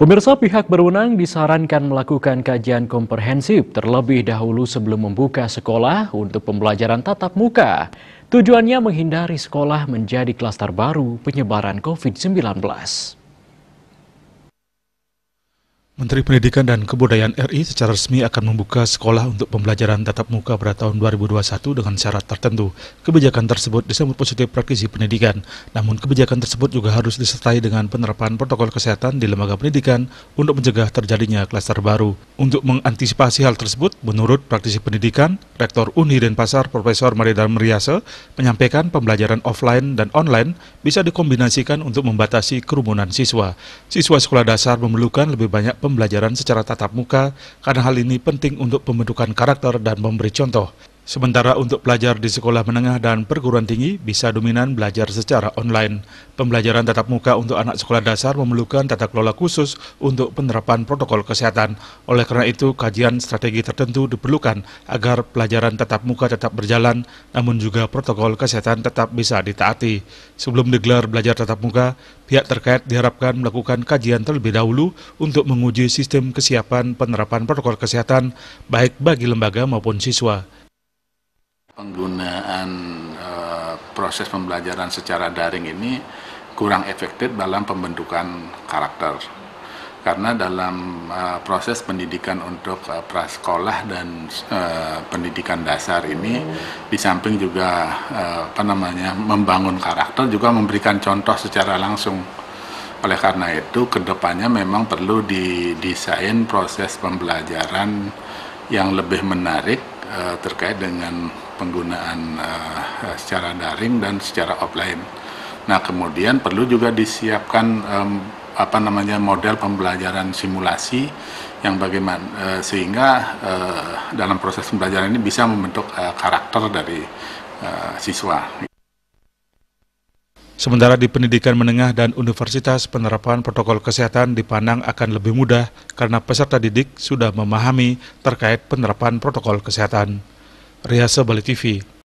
Pemirsa pihak berwenang disarankan melakukan kajian komprehensif terlebih dahulu sebelum membuka sekolah untuk pembelajaran tatap muka. Tujuannya menghindari sekolah menjadi klaster baru penyebaran COVID-19. Menteri Pendidikan dan Kebudayaan RI secara resmi akan membuka sekolah untuk pembelajaran tatap muka pada tahun 2021 dengan syarat tertentu. Kebijakan tersebut disambut positif praktisi pendidikan. Namun kebijakan tersebut juga harus disertai dengan penerapan protokol kesehatan di lembaga pendidikan untuk mencegah terjadinya klaster baru. Untuk mengantisipasi hal tersebut, menurut praktisi pendidikan, Rektor Uni Denpasar Profesor Maridal Meriase menyampaikan pembelajaran offline dan online bisa dikombinasikan untuk membatasi kerumunan siswa. Siswa sekolah dasar memerlukan lebih banyak pembelajaran secara tatap muka karena hal ini penting untuk pembentukan karakter dan memberi contoh. Sementara untuk pelajar di sekolah menengah dan perguruan tinggi bisa dominan belajar secara online. Pembelajaran tatap muka untuk anak sekolah dasar memerlukan tata kelola khusus untuk penerapan protokol kesehatan. Oleh karena itu, kajian strategi tertentu diperlukan agar pelajaran tatap muka tetap berjalan, namun juga protokol kesehatan tetap bisa ditaati. Sebelum digelar belajar tatap muka, pihak terkait diharapkan melakukan kajian terlebih dahulu untuk menguji sistem kesiapan penerapan protokol kesehatan baik bagi lembaga maupun siswa. Penggunaan e, proses pembelajaran secara daring ini kurang efektif dalam pembentukan karakter. Karena dalam e, proses pendidikan untuk e, prasekolah dan e, pendidikan dasar ini, di samping juga e, apa namanya membangun karakter juga memberikan contoh secara langsung. Oleh karena itu, kedepannya memang perlu didesain proses pembelajaran yang lebih menarik terkait dengan penggunaan uh, secara daring dan secara offline. Nah, kemudian perlu juga disiapkan um, apa namanya model pembelajaran simulasi yang bagaimana uh, sehingga uh, dalam proses pembelajaran ini bisa membentuk uh, karakter dari uh, siswa. Sementara di pendidikan menengah dan universitas, penerapan protokol kesehatan dipandang akan lebih mudah karena peserta didik sudah memahami terkait penerapan protokol kesehatan. Riasa Bali TV.